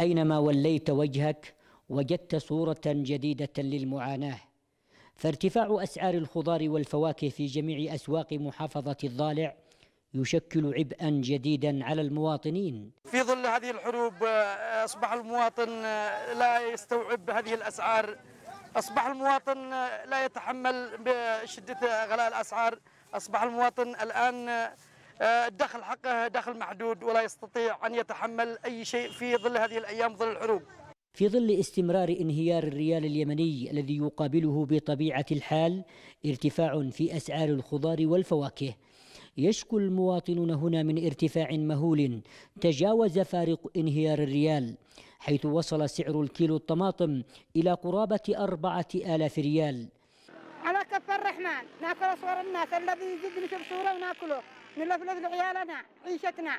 اينما وليت وجهك وجدت صوره جديده للمعاناه فارتفاع اسعار الخضار والفواكه في جميع اسواق محافظه الضالع يشكل عبئا جديدا على المواطنين في ظل هذه الحروب اصبح المواطن آه، لا يستوعب هذه الاسعار اصبح المواطن آه، لا يتحمل بشده غلاء الاسعار اصبح المواطن الان آه، آه، الدخل حقه دخل محدود ولا يستطيع أن يتحمل أي شيء في ظل هذه الأيام ظل الحروب في ظل استمرار انهيار الريال اليمني الذي يقابله بطبيعة الحال ارتفاع في أسعار الخضار والفواكه يشكو المواطنون هنا من ارتفاع مهول تجاوز فارق انهيار الريال حيث وصل سعر الكيلو الطماطم إلى قرابة أربعة آلاف ريال الرحمن ناكل صور الناس الذي يزيد نشوف صورة وناكله نلفلف لعيالنا عيشتنا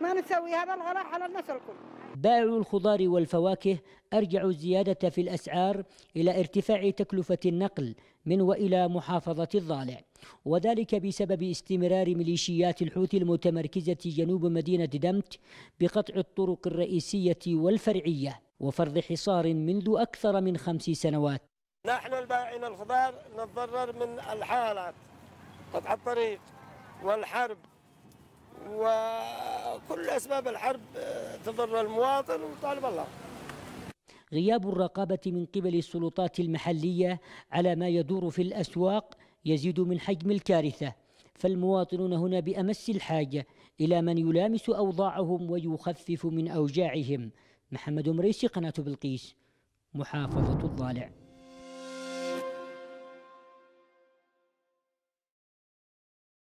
ما نسوي هذا الغلاء على الناس الكل بائع الخضار والفواكه أرجع الزيادة في الأسعار إلى ارتفاع تكلفة النقل من وإلى محافظة الضالع وذلك بسبب استمرار ميليشيات الحوثي المتمركزة جنوب مدينة دمت بقطع الطرق الرئيسية والفرعية وفرض حصار منذ أكثر من خمس سنوات نحن البائعين الخضار نتضرر من الحالات قطع الطريق والحرب وكل أسباب الحرب آه، تضر المواطن وطالب الله غياب الرقابة من قبل السلطات المحلية على ما يدور في الأسواق يزيد من حجم الكارثة فالمواطنون هنا بأمس الحاجة إلى من يلامس أوضاعهم ويخفف من أوجاعهم محمد مريسي قناة بلقيس محافظة الضالع